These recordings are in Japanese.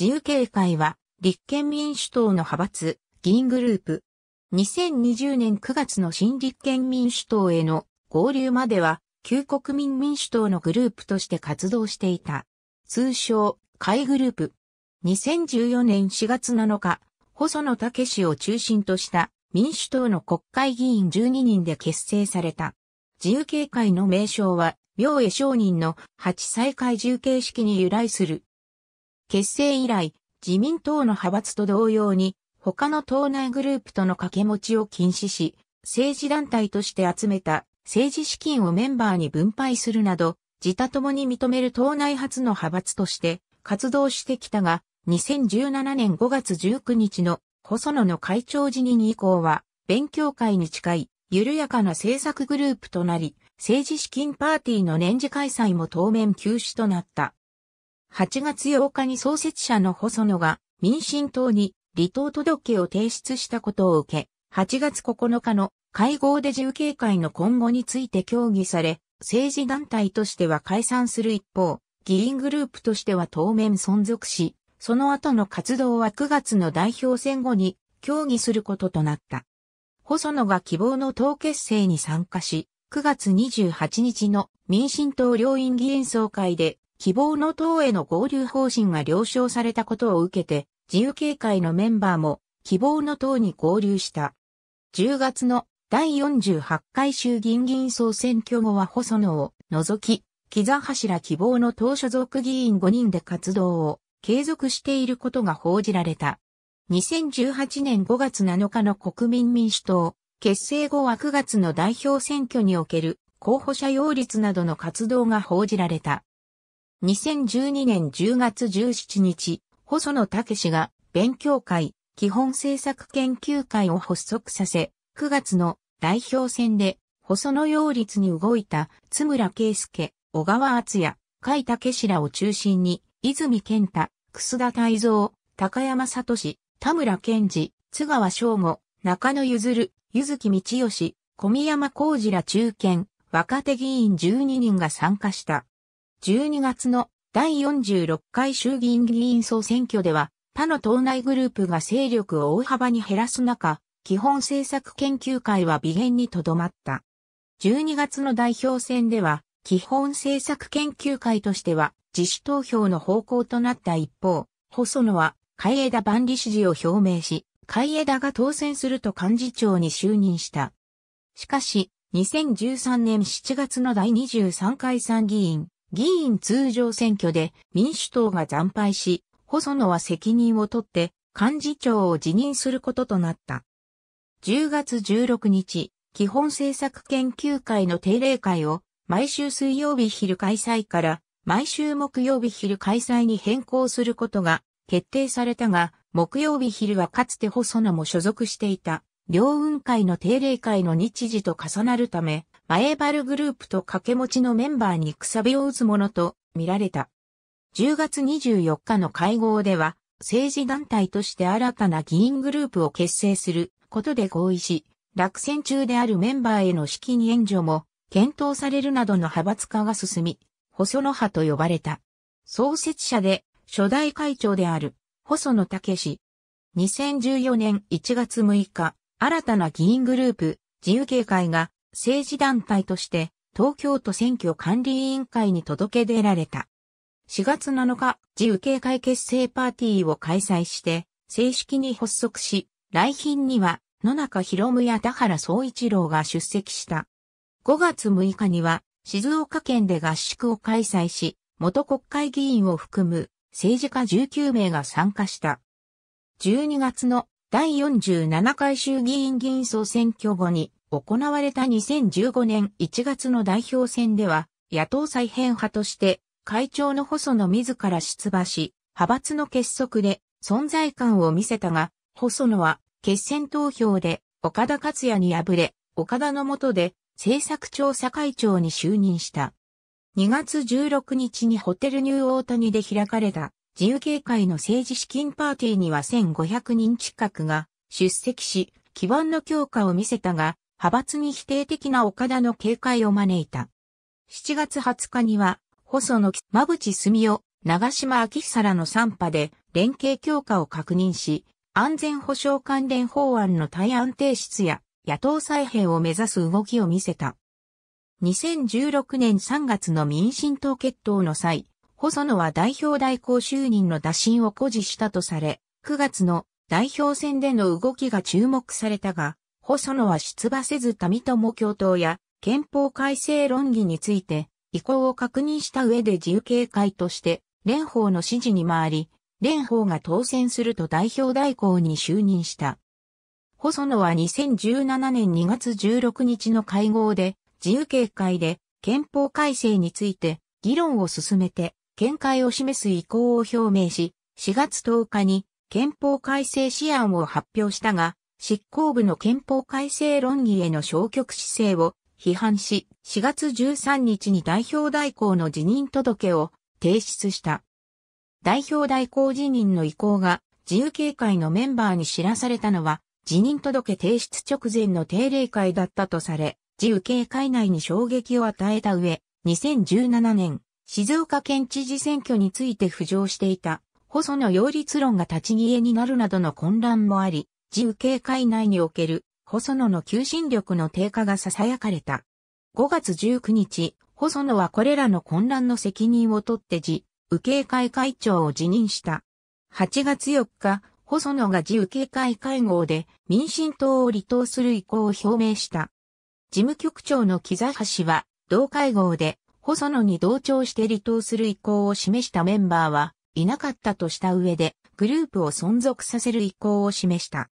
自由警会は、立憲民主党の派閥、議員グループ。2020年9月の新立憲民主党への合流までは、旧国民民主党のグループとして活動していた。通称、会グループ。2014年4月7日、細野武氏を中心とした民主党の国会議員12人で結成された。自由形会の名称は、明恵商人の8再会重形式に由来する結成以来、自民党の派閥と同様に、他の党内グループとの掛け持ちを禁止し、政治団体として集めた政治資金をメンバーに分配するなど、自他ともに認める党内初の派閥として活動してきたが、2017年5月19日の細野の会長辞任以降は、勉強会に近い緩やかな政策グループとなり、政治資金パーティーの年次開催も当面休止となった。8月8日に創設者の細野が民進党に離党届を提出したことを受け、8月9日の会合で自由警戒の今後について協議され、政治団体としては解散する一方、議員グループとしては当面存続し、その後の活動は9月の代表選後に協議することとなった。細野が希望の党結成に参加し、9月28日の民進党両院議員総会で希望の党への合流方針が了承されたことを受けて、自由警戒のメンバーも希望の党に合流した。10月の第48回衆議院議員総選挙後は細野を除き、木座柱希望の党所属議員5人で活動を継続していることが報じられた。2018年5月7日の国民民主党、結成後は9月の代表選挙における候補者擁立などの活動が報じられた。2012年10月17日、細野武が勉強会、基本政策研究会を発足させ、9月の代表選で、細野擁立に動いた津村圭介、小川厚也、甲斐武らを中心に、泉健太、楠田泰造、高山聡、田村健二、津川翔吾、中野譲、柚木道義、小宮山浩二ら中堅、若手議員12人が参加した。12月の第46回衆議院議員総選挙では、他の党内グループが勢力を大幅に減らす中、基本政策研究会は微減にとどまった。12月の代表選では、基本政策研究会としては自主投票の方向となった一方、細野は海江田万里支持を表明し、海江田が当選すると幹事長に就任した。しかし、2013年7月の第23回参議院議員通常選挙で民主党が惨敗し、細野は責任を取って幹事長を辞任することとなった。10月16日、基本政策研究会の定例会を毎週水曜日昼開催から毎週木曜日昼開催に変更することが決定されたが、木曜日昼はかつて細野も所属していた、両運会の定例会の日時と重なるため、エバルグループと掛け持ちのメンバーにくさびを打つものと見られた。10月24日の会合では、政治団体として新たな議員グループを結成することで合意し、落選中であるメンバーへの資金援助も検討されるなどの派閥化が進み、細野派と呼ばれた。創設者で初代会長である細野武氏。2014年1月6日、新たな議員グループ自由警会が政治団体として東京都選挙管理委員会に届け出られた。4月7日、自由警戒結成パーティーを開催して、正式に発足し、来賓には野中博夢や田原総一郎が出席した。5月6日には、静岡県で合宿を開催し、元国会議員を含む政治家19名が参加した。12月の第47回衆議院議員総選挙後に、行われた2015年1月の代表選では、野党再編派として、会長の細野自ら出馬し、派閥の結束で存在感を見せたが、細野は決選投票で岡田克也に敗れ、岡田の下で政策調査会長に就任した。2月16日にホテルニューオータニで開かれた自由警会の政治資金パーティーには1500人近くが出席し、基盤の強化を見せたが、派閥に否定的な岡田の警戒を招いた。7月20日には、細野、馬淵澄夫、長島昭久らの3派で連携強化を確認し、安全保障関連法案の対案提出や野党再編を目指す動きを見せた。2016年3月の民進党決闘の際、細野は代表代行就任の打診を誇示したとされ、9月の代表選での動きが注目されたが、細野は出馬せず民友共闘や憲法改正論議について意向を確認した上で自由警戒として蓮舫の支持に回り、蓮舫が当選すると代表代行に就任した。細野は2017年2月16日の会合で自由警戒で憲法改正について議論を進めて見解を示す意向を表明し、4月10日に憲法改正試案を発表したが、執行部の憲法改正論議への消極姿勢を批判し、4月13日に代表代行の辞任届を提出した。代表代行辞任の意向が自由警戒のメンバーに知らされたのは、辞任届提出直前の定例会だったとされ、自由警戒内に衝撃を与えた上、2017年、静岡県知事選挙について浮上していた、細野擁立論が立ち消えになるなどの混乱もあり、自右警戒内における細野の求心力の低下が囁かれた。5月19日、細野はこれらの混乱の責任を取って自、右警戒会長を辞任した。8月4日、細野が自右警戒会合で民進党を離党する意向を表明した。事務局長の木座橋は、同会合で細野に同調して離党する意向を示したメンバーはいなかったとした上で、グループを存続させる意向を示した。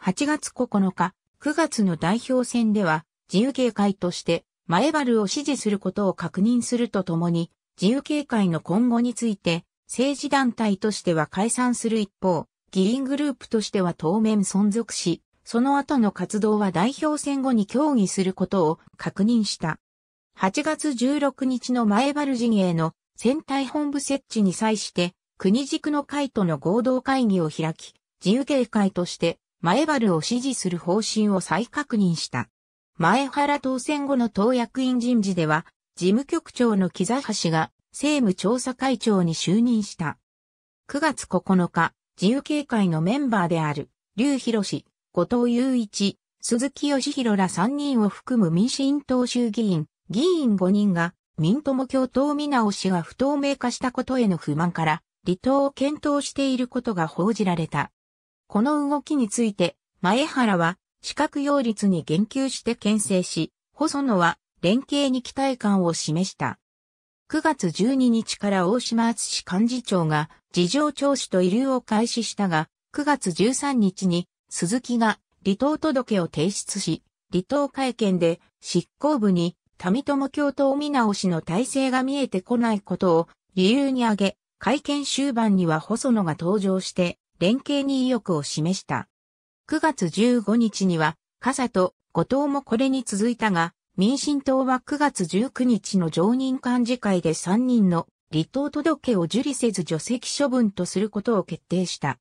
8月9日、9月の代表選では、自由警戒として、前原を支持することを確認するとともに、自由警戒の今後について、政治団体としては解散する一方、議員グループとしては当面存続し、その後の活動は代表選後に協議することを確認した。8月16日の前原陣営の選対本部設置に際して、国軸の会との合同会議を開き、自由警戒として前原を支持する方針を再確認した。前原当選後の党役員人事では、事務局長の木座橋が政務調査会長に就任した。9月9日、自由警戒のメンバーである、劉博氏、後藤祐一、鈴木義弘ら3人を含む民進党衆議院、議員5人が、民友共闘見直しが不透明化したことへの不満から、離党を検討していることが報じられた。この動きについて、前原は、資格擁立に言及して牽制し、細野は連携に期待感を示した。9月12日から大島厚幹事長が事情聴取と遺留を開始したが、9月13日に鈴木が離党届を提出し、離党会見で執行部に民友共闘見直しの体制が見えてこないことを理由に挙げ、会見終盤には細野が登場して連携に意欲を示した。9月15日には、笠と後藤もこれに続いたが、民進党は9月19日の常任幹事会で3人の離党届を受理せず除籍処分とすることを決定した。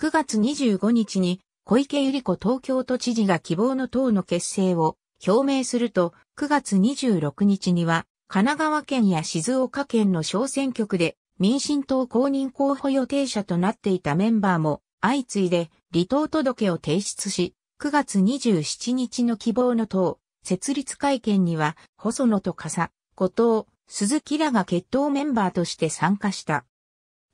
9月25日に小池百合子東京都知事が希望の党の結成を表明すると、9月26日には神奈川県や静岡県の小選挙区で民進党公認候補予定者となっていたメンバーも相次いで離党届を提出し、9月27日の希望の党、設立会見には、細野と笠、後藤、鈴木らが決闘メンバーとして参加した。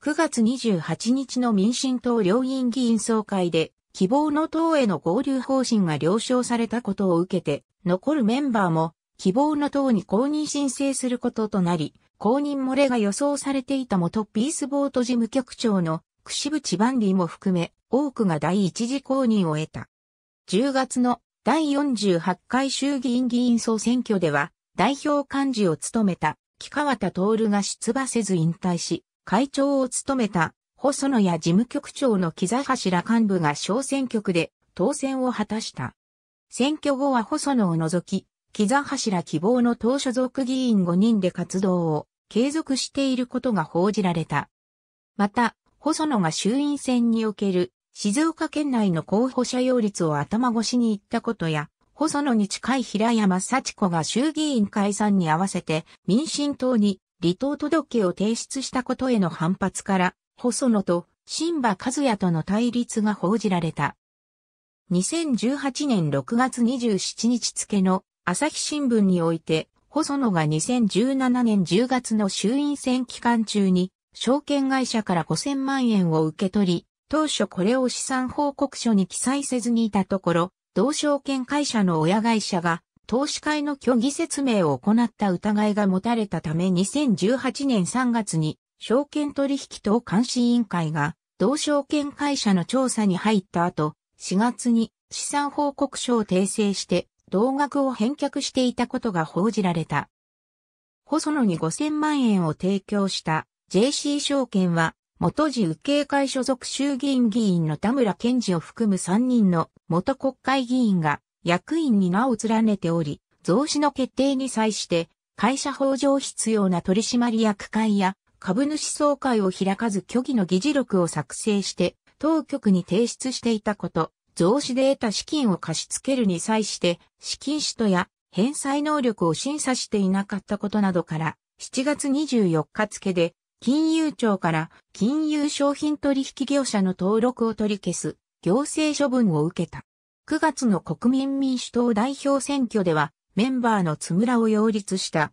9月28日の民進党両院議員総会で、希望の党への合流方針が了承されたことを受けて、残るメンバーも、希望の党に公認申請することとなり、公認漏れが予想されていた元ピースボート事務局長の櫛渕万里も含め多くが第一次公認を得た。10月の第48回衆議院議員総選挙では代表幹事を務めた木川田徹が出馬せず引退し、会長を務めた細野や事務局長の木座柱幹部が小選挙区で当選を果たした。選挙後は細野を除き、木座柱希望の党所属議員5人で活動を継続していることが報じられた。また、細野が衆院選における静岡県内の候補者擁立を頭越しに行ったことや、細野に近い平山幸子が衆議院解散に合わせて民進党に離党届を提出したことへの反発から、細野と新馬和也との対立が報じられた。2018年6月27日付の朝日新聞において、細野が2017年10月の衆院選期間中に、証券会社から5000万円を受け取り、当初これを資産報告書に記載せずにいたところ、同証券会社の親会社が、投資会の虚偽説明を行った疑いが持たれたため2018年3月に、証券取引等監視委員会が、同証券会社の調査に入った後、4月に資産報告書を訂正して、同額を返却していたことが報じられた。細野に5000万円を提供した JC 証券は、元自受刑会所属衆議院議員の田村健二を含む3人の元国会議員が役員に名を連ねており、増資の決定に際して会社法上必要な取締役会や株主総会を開かず虚偽の議事録を作成して当局に提出していたこと、増資で得た資金を貸し付けるに際して、資金使途や返済能力を審査していなかったことなどから、7月24日付で、金融庁から金融商品取引業者の登録を取り消す行政処分を受けた。9月の国民民主党代表選挙では、メンバーの津村を擁立した。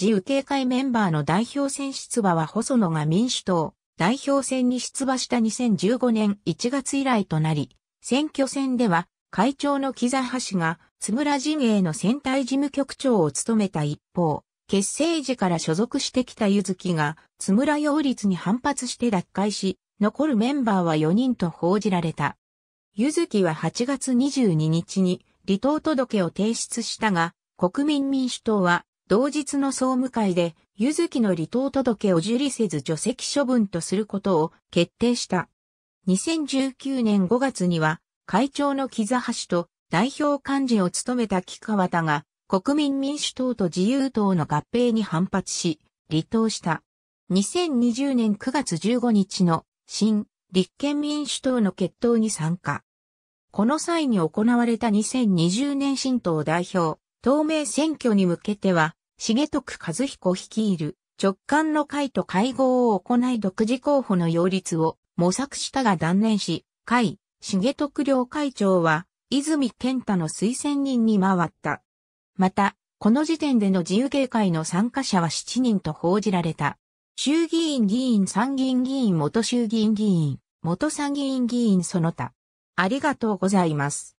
自由警戒メンバーの代表選出馬は細野が民主党代表選に出馬した2015年1月以来となり、選挙戦では、会長の木沢橋が、津村陣営の選対事務局長を務めた一方、結成時から所属してきたゆずきが、津村擁立に反発して脱会し、残るメンバーは4人と報じられた。ゆずきは8月22日に離党届を提出したが、国民民主党は同日の総務会で、ゆずきの離党届を受理せず除籍処分とすることを決定した。2019年5月には会長の木座橋と代表幹事を務めた木川田が国民民主党と自由党の合併に反発し、離党した。2020年9月15日の新立憲民主党の決闘に参加。この際に行われた2020年新党代表、党名選挙に向けては、重徳和彦率いる直感の会と会合を行い独自候補の擁立を模索したが断念し、会、重徳良会長は、泉健太の推薦人に回った。また、この時点での自由形会の参加者は7人と報じられた。衆議院議員参議院議員元衆議院議員、元参議院議員その他。ありがとうございます。